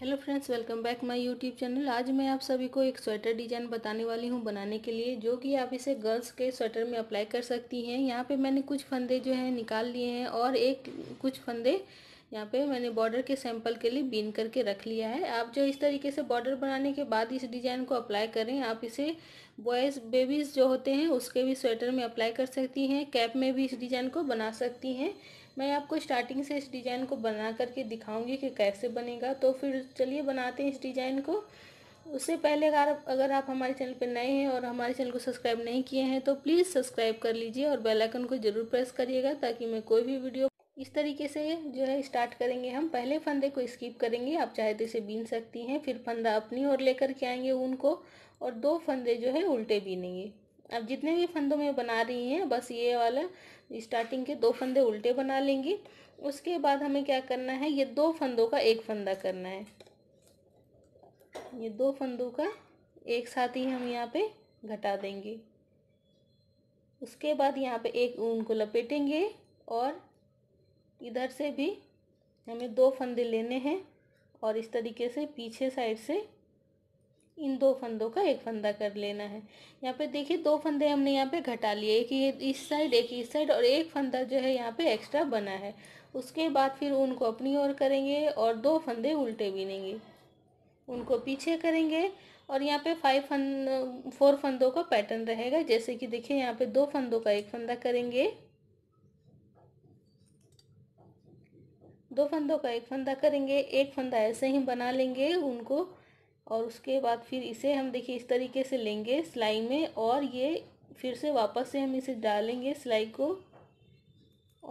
Hello friends welcome back my YouTube channel आज मैं आप सभी को एक स्वेटर डिजाइन बताने वाली हूँ बनाने के लिए जो कि आप इसे गर्ल्स के स्वेटर में अप्लाई कर सकती हैं यहाँ पे मैंने कुछ फंदे जो हैं निकाल लिए हैं और एक कुछ फंदे यहाँ पे मैंने बॉर्डर के सैंपल के लिए बीन करके रख लिया है आप जो इस तरीके से बॉर्डर बनाने के बाद इस डिज़ाइन को अप्लाई करें आप इसे बॉयज़ बेबीज़ जो होते हैं उसके भी स्वेटर में अप्लाई कर सकती हैं कैप में भी इस डिज़ाइन को बना सकती हैं मैं आपको स्टार्टिंग से इस डिज़ाइन को बना करके दिखाऊंगी कि कैसे बनेगा तो फिर चलिए बनाते हैं इस डिज़ाइन को उससे पहले अगर अगर आप हमारे चैनल पर नए हैं और हमारे चैनल को सब्सक्राइब नहीं किए हैं तो प्लीज़ सब्सक्राइब कर लीजिए और बेल आइकन को ज़रूर प्रेस करिएगा ताकि मैं कोई भी वीडियो इस तरीके से जो है स्टार्ट करेंगे हम पहले फंदे को स्किप करेंगे आप चाहे तो इसे बीन सकती हैं फिर फंदा अपनी ओर लेकर के आएंगे उनको और दो फंदे जो है उल्टे बीनेंगे अब जितने भी फंदों में बना रही हैं बस ये वाला स्टार्टिंग के दो फंदे उल्टे बना लेंगी उसके बाद हमें क्या करना है ये दो फंदों का एक फंदा करना है ये दो फंदों का एक साथ ही हम यहाँ पे घटा देंगे उसके बाद यहाँ पे एक ऊन को लपेटेंगे और इधर से भी हमें दो फंदे लेने हैं और इस तरीके से पीछे साइड से इन दो फंदों का एक फंदा कर लेना है यहाँ पे देखिए दो फंदे हमने यहाँ पे घटा लिए एक ये इस साइड एक इस साइड और एक फंदा जो है यहाँ पे एक्स्ट्रा बना है उसके बाद फिर उनको अपनी ओर करेंगे और दो फंदे उल्टे बीनेंगे उनको पीछे करेंगे और यहाँ पे फाइव फंद फोर फंदों का पैटर्न रहेगा जैसे कि देखिए यहाँ पे दो फंदों का एक फंदा करेंगे दो फंदों का एक फंदा करेंगे एक फंदा ऐसे ही बना लेंगे उनको और उसके बाद फिर इसे हम देखिए इस तरीके से लेंगे सिलाई में और ये फिर से वापस से हम इसे डालेंगे सिलाई को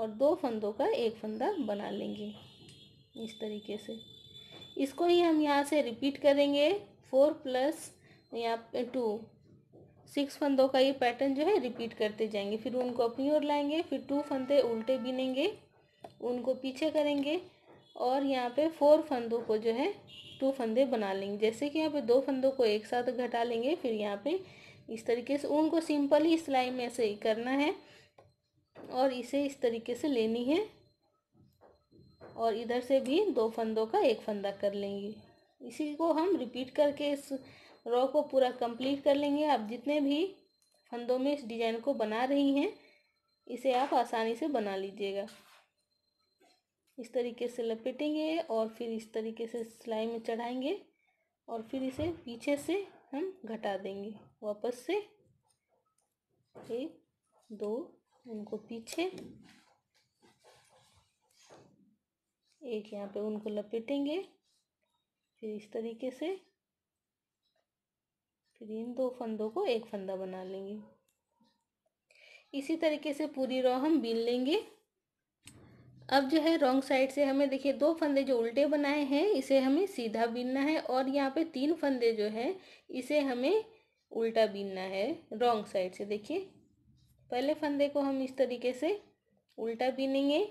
और दो फंदों का एक फंदा बना लेंगे इस तरीके से इसको ही हम यहाँ से रिपीट करेंगे फोर प्लस यहाँ पे टू सिक्स फंदों का ये पैटर्न जो है रिपीट करते जाएंगे फिर उनको अपनी ओर लाएंगे फिर टू फंदे उल्टे बिनेंगे उनको पीछे करेंगे और यहाँ पे फोर फंदों को जो है दो फंदे बना लेंगे जैसे कि यहाँ पे दो फंदों को एक साथ घटा लेंगे फिर यहाँ पे इस तरीके से ऊन को सिंपल ही सिलाई में ऐसे करना है और इसे इस तरीके से लेनी है और इधर से भी दो फंदों का एक फंदा कर लेंगे इसी को हम रिपीट करके इस रॉ को पूरा कंप्लीट कर लेंगे आप जितने भी फंदों में इस डिज़ाइन को बना रही हैं इसे आप आसानी से बना लीजिएगा इस तरीके से लपेटेंगे और फिर इस तरीके से सिलाई में चढ़ाएंगे और फिर इसे पीछे से हम घटा देंगे वापस से एक दो उनको पीछे एक यहाँ पे उनको लपेटेंगे फिर इस तरीके से फिर इन दो फंदों को एक फंदा बना लेंगे इसी तरीके से पूरी रो हम बीन लेंगे अब जो है रॉन्ग साइड से हमें देखिए दो फंदे जो उल्टे बनाए हैं इसे हमें सीधा बीनना है और यहाँ पे तीन फंदे जो है इसे हमें उल्टा बीनना है रॉन्ग साइड से देखिए पहले फंदे को हम इस तरीके से उल्टा बीनेंगे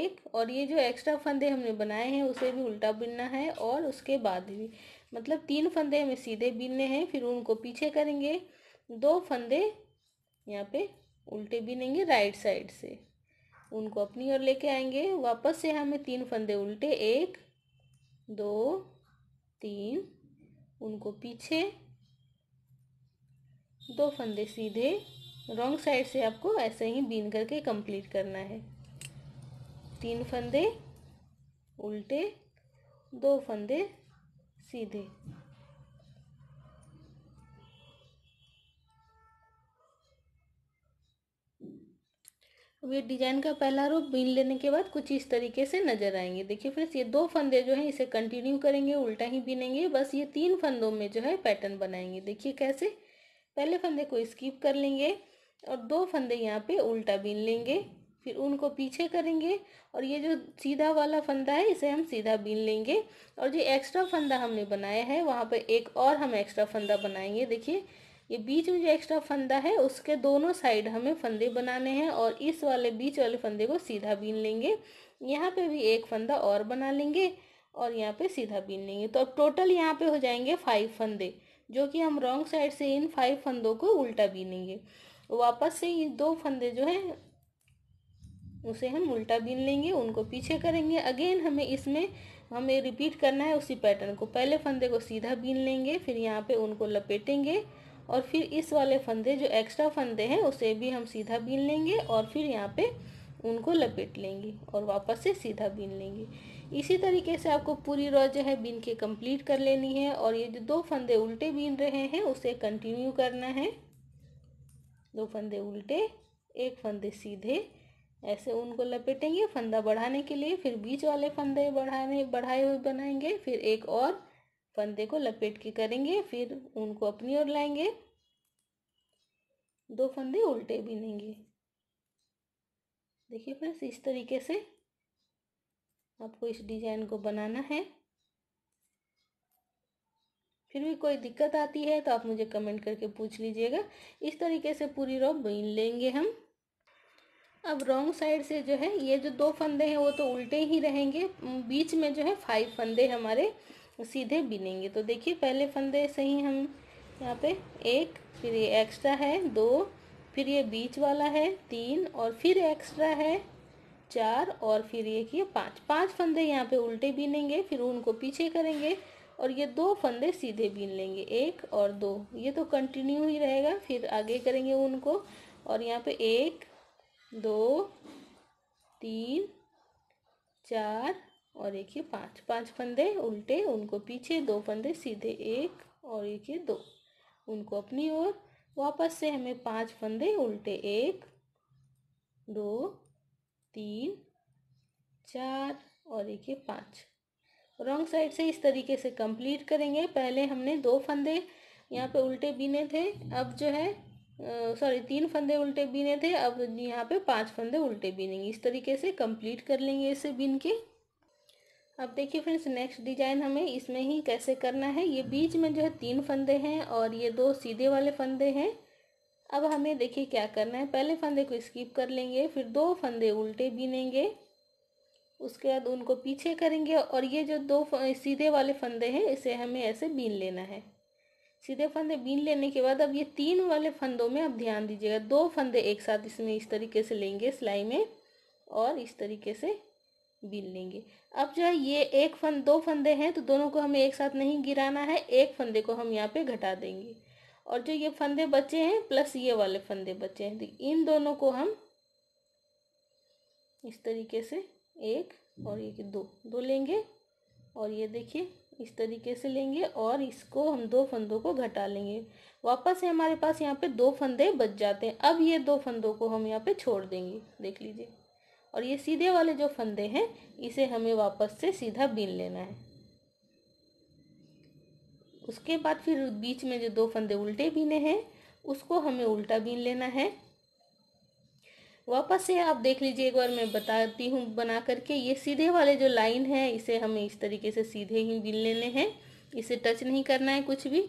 एक और ये जो एक्स्ट्रा फंदे हमने बनाए हैं उसे भी उल्टा बीनना है और उसके बाद भी मतलब तीन फंदे हमें सीधे बीनने हैं फिर उनको पीछे करेंगे दो फंदे यहाँ पे उल्टे बीनेंगे राइट साइड से उनको अपनी ओर लेके आएंगे वापस से हमें तीन फंदे उल्टे एक दो तीन उनको पीछे दो फंदे सीधे रॉन्ग साइड से आपको ऐसे ही बीन करके कंप्लीट करना है तीन फंदे उल्टे दो फंदे सीधे ये डिजाइन का पहला रूप बीन लेने के बाद कुछ इस तरीके से नजर आएंगे देखिए फ्रेंड्स ये दो फंदे जो है इसे कंटिन्यू करेंगे उल्टा ही बीनेंगे बस ये तीन फंदों में जो है पैटर्न बनाएंगे देखिए कैसे पहले फंदे को स्किप कर लेंगे और दो फंदे यहाँ पे उल्टा बीन लेंगे फिर उनको पीछे करेंगे और ये जो सीधा वाला फंदा है इसे हम सीधा बीन लेंगे और जो एक्स्ट्रा फंदा हमने बनाया है वहाँ पर एक और हम एक्स्ट्रा फंदा बनाएंगे देखिए ये बीच में जो एक्स्ट्रा फंदा है उसके दोनों साइड हमें फंदे बनाने हैं और इस वाले बीच वाले फंदे को सीधा बीन लेंगे यहाँ पे भी एक फंदा और बना लेंगे और यहाँ पे सीधा बीन लेंगे तो अब टोटल यहाँ पे हो जाएंगे फाइव फंदे जो कि हम रॉन्ग साइड से इन फाइव फंदों को उल्टा बीनेंगे वापस से ये दो फंदे जो हैं उसे हम उल्टा बीन लेंगे उनको पीछे करेंगे अगेन हमें इसमें हमें रिपीट करना है उसी पैटर्न को पहले फंदे को सीधा बीन लेंगे फिर यहाँ पे उनको लपेटेंगे और फिर इस वाले फंदे जो एक्स्ट्रा फंदे हैं उसे भी हम सीधा बीन लेंगे और फिर यहाँ पे उनको लपेट लेंगे और वापस से सीधा बीन लेंगे इसी तरीके से आपको पूरी रॉ जो है बीन के कंप्लीट कर लेनी है और ये जो दो फंदे उल्टे बीन रहे हैं उसे कंटिन्यू करना है दो फंदे उल्टे एक फंदे सीधे ऐसे उनको लपेटेंगे फंदा बढ़ाने के लिए फिर बीच वाले फंदे बढ़ाने बढ़ाए हुए बनाएंगे फिर एक और फंदे को लपेट के करेंगे फिर उनको अपनी ओर लाएंगे दो फंदे उल्टे बीनेंगे देखिए फ्रेंड्स इस तरीके से आपको इस डिजाइन को बनाना है फिर भी कोई दिक्कत आती है तो आप मुझे कमेंट करके पूछ लीजिएगा इस तरीके से पूरी रॉ बीन लेंगे हम अब रॉन्ग साइड से जो है ये जो दो फंदे हैं वो तो उल्टे ही रहेंगे बीच में जो है फाइव फंदे हमारे सीधे बिनेंगे तो देखिए पहले फंदे से ही हम यहाँ पे एक फिर ये एक्स्ट्रा है दो फिर ये बीच वाला है तीन और फिर एक्स्ट्रा है चार और फिर ये कि पाँच पांच फंदे यहाँ पे उल्टे बीनेंगे फिर उनको पीछे करेंगे और ये दो फंदे सीधे बीन लेंगे एक और दो ये तो कंटिन्यू ही रहेगा फिर आगे करेंगे उनको और यहाँ पे एक दो तीन चार और एक ये पाँच पाँच फंदे उल्टे उनको पीछे दो फंदे सीधे एक और एक ये दो उनको अपनी ओर वापस से हमें पाँच फंदे उल्टे एक दो तीन चार और एक ये पाँच रॉन्ग साइड से इस तरीके से कंप्लीट करेंगे पहले हमने दो फंदे यहाँ पे उल्टे बीने थे अब जो है सॉरी तीन फंदे उल्टे बीने थे अब यहाँ पे पांच फंदे उल्टे बीनेंगे इस तरीके से कंप्लीट कर लेंगे इसे बीन के अब देखिए फ्रेंड्स नेक्स्ट डिजाइन हमें इसमें ही कैसे करना है ये बीच में जो है तीन फंदे हैं और ये दो सीधे वाले फंदे हैं अब हमें देखिए क्या करना है पहले फंदे को स्किप कर लेंगे फिर दो फंदे उल्टे बीनेंगे उसके बाद उनको पीछे करेंगे और ये जो दो सीधे वाले फंदे हैं इसे हमें ऐसे बीन लेना है सीधे फंदे बीन लेने के बाद अब ये तीन वाले फंदों में आप ध्यान दीजिएगा दो फंदे एक साथ इसमें इस तरीके से लेंगे सिलाई में और इस तरीके से बीन लेंगे अब जो है ये एक फंद दो फंदे हैं तो दोनों को हमें एक साथ नहीं गिराना है एक फंदे को हम यहाँ पे घटा देंगे और जो ये फंदे बचे हैं प्लस ये वाले फंदे बचे हैं तो इन दोनों को हम इस तरीके से एक और ये दो दो लेंगे और ये देखिए इस तरीके से लेंगे और इसको हम दो फंदों को घटा लेंगे वापस से हमारे पास यहाँ पे दो फंदे बच जाते हैं अब ये दो फंदों को हम यहाँ पे छोड़ देंगे देख लीजिए और ये सीधे वाले जो फंदे हैं इसे हमें वापस से सीधा बीन लेना है उसके बाद फिर बीच में जो दो फंदे उल्टे बीने हैं उसको हमें उल्टा बीन लेना है वापस से आप देख लीजिए एक बार मैं बताती हूँ बना करके ये सीधे वाले जो लाइन है इसे हमें इस तरीके से सीधे ही बीन लेने हैं इसे टच नहीं करना है कुछ भी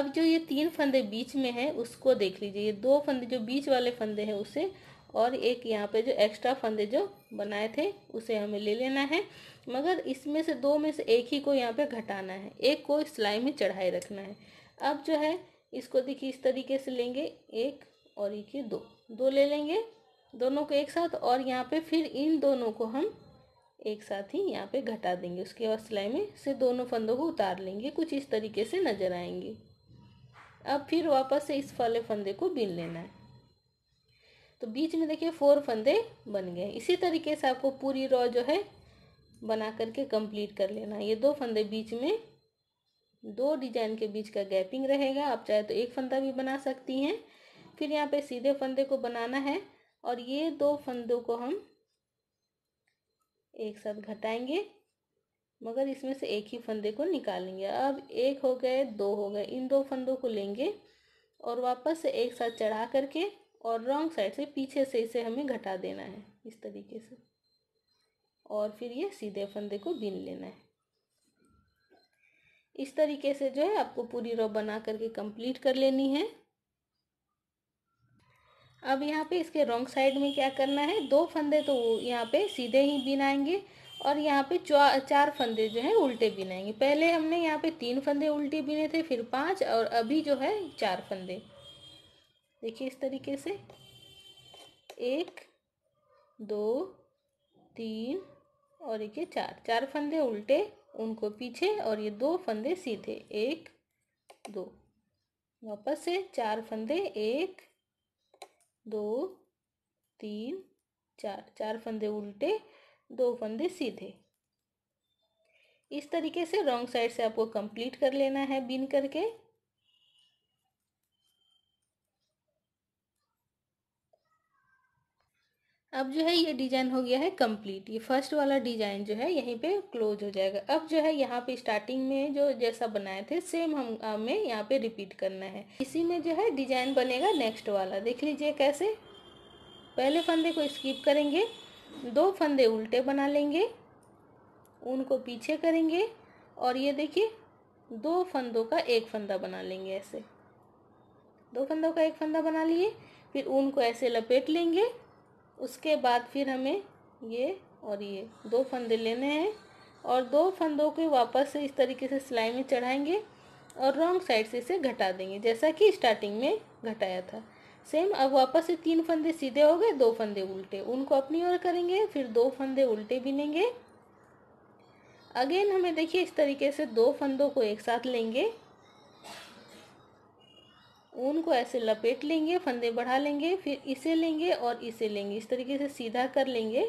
अब जो ये तीन फंदे बीच में है उसको देख लीजिए ये दो फंदे जो बीच वाले फंदे हैं उसे और एक यहाँ पे जो एक्स्ट्रा फंदे जो बनाए थे उसे हमें ले लेना है मगर इसमें से दो में से एक ही को यहाँ पे घटाना है एक को सिलाई में चढ़ाए रखना है अब जो है इसको देखिए इस तरीके से लेंगे एक और एक ये दो दो ले लेंगे दोनों को एक साथ और यहाँ पे फिर इन दोनों को हम एक साथ ही यहाँ पे घटा देंगे उसके बाद सिलाई में से दोनों फंदों को उतार लेंगे कुछ इस तरीके से नज़र आएंगे अब फिर वापस से इस वाले फंदे को बीन लेना है तो बीच में देखिए फोर फंदे बन गए इसी तरीके से आपको पूरी रॉ जो है बना करके कंप्लीट कर लेना ये दो फंदे बीच में दो डिजाइन के बीच का गैपिंग रहेगा आप चाहे तो एक फंदा भी बना सकती हैं फिर यहाँ पे सीधे फंदे को बनाना है और ये दो फंदों को हम एक साथ घटाएंगे मगर इसमें से एक ही फंदे को निकालेंगे अब एक हो गए दो हो गए इन दो फंदों को लेंगे और वापस से एक साथ चढ़ा करके और रॉन्ग साइड से पीछे से इसे हमें घटा देना है इस तरीके से और फिर ये सीधे फंदे को बीन लेना है इस तरीके से जो है आपको पूरी रो बना करके कंप्लीट कर लेनी है अब यहाँ पे इसके रॉन्ग साइड में क्या करना है दो फंदे तो यहाँ पे सीधे ही बिनाएंगे और यहाँ पे चार फंदे जो है उल्टे बिनाएंगे पहले हमने यहाँ पे तीन फंदे उल्टे बिने थे फिर पांच और अभी जो है चार फंदे देखिए इस तरीके से एक दो तीन और एक ये चार चार फंदे उल्टे उनको पीछे और ये दो फंदे सीधे एक दो वापस से चार फंदे एक दो तीन चार चार फंदे उल्टे दो फंदे सीधे इस तरीके से रॉन्ग साइड से आपको कंप्लीट कर लेना है बिन करके अब जो है ये डिजाइन हो गया है कंप्लीट ये फर्स्ट वाला डिजाइन जो है यहीं पे क्लोज हो जाएगा अब जो है यहाँ पे स्टार्टिंग में जो जैसा बनाए थे सेम हम हमें यहाँ पे रिपीट करना है इसी में जो है डिजाइन बनेगा नेक्स्ट वाला देख लीजिए कैसे पहले फंदे को स्किप करेंगे दो फंदे उल्टे बना लेंगे उनको पीछे करेंगे और ये देखिए दो फंदों का एक फंदा बना लेंगे ऐसे दो फंदों का एक फंदा बना लिए फिर ऊन को ऐसे लपेट लेंगे उसके बाद फिर हमें ये और ये दो फंदे लेने हैं और दो फंदों को वापस से इस तरीके से सिलाई में चढ़ाएंगे और रॉन्ग साइड से इसे घटा देंगे जैसा कि स्टार्टिंग में घटाया था सेम अब वापस से तीन फंदे सीधे हो गए दो फंदे उल्टे उनको अपनी ओर करेंगे फिर दो फंदे उल्टे बिनेंगे अगेन हमें देखिए इस तरीके से दो फंदों को एक साथ लेंगे ऊन को ऐसे लपेट लेंगे फंदे बढ़ा लेंगे फिर इसे लेंगे और इसे लेंगे इस तरीके से सीधा कर लेंगे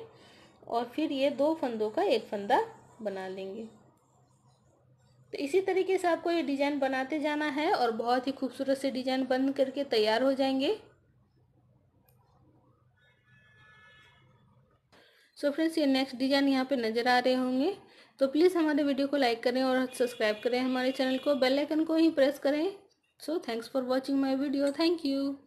और फिर ये दो फंदों का एक फंदा बना लेंगे तो इसी तरीके से आपको ये डिज़ाइन बनाते जाना है और बहुत ही खूबसूरत से डिज़ाइन बंद करके तैयार हो जाएंगे सो so फ्रेंड्स ये नेक्स्ट डिज़ाइन यहाँ पे नज़र आ रहे होंगे तो प्लीज़ हमारे वीडियो को लाइक करें और सब्सक्राइब करें हमारे चैनल को बेल आइकन को ही प्रेस करें So thanks for watching my video. Thank you.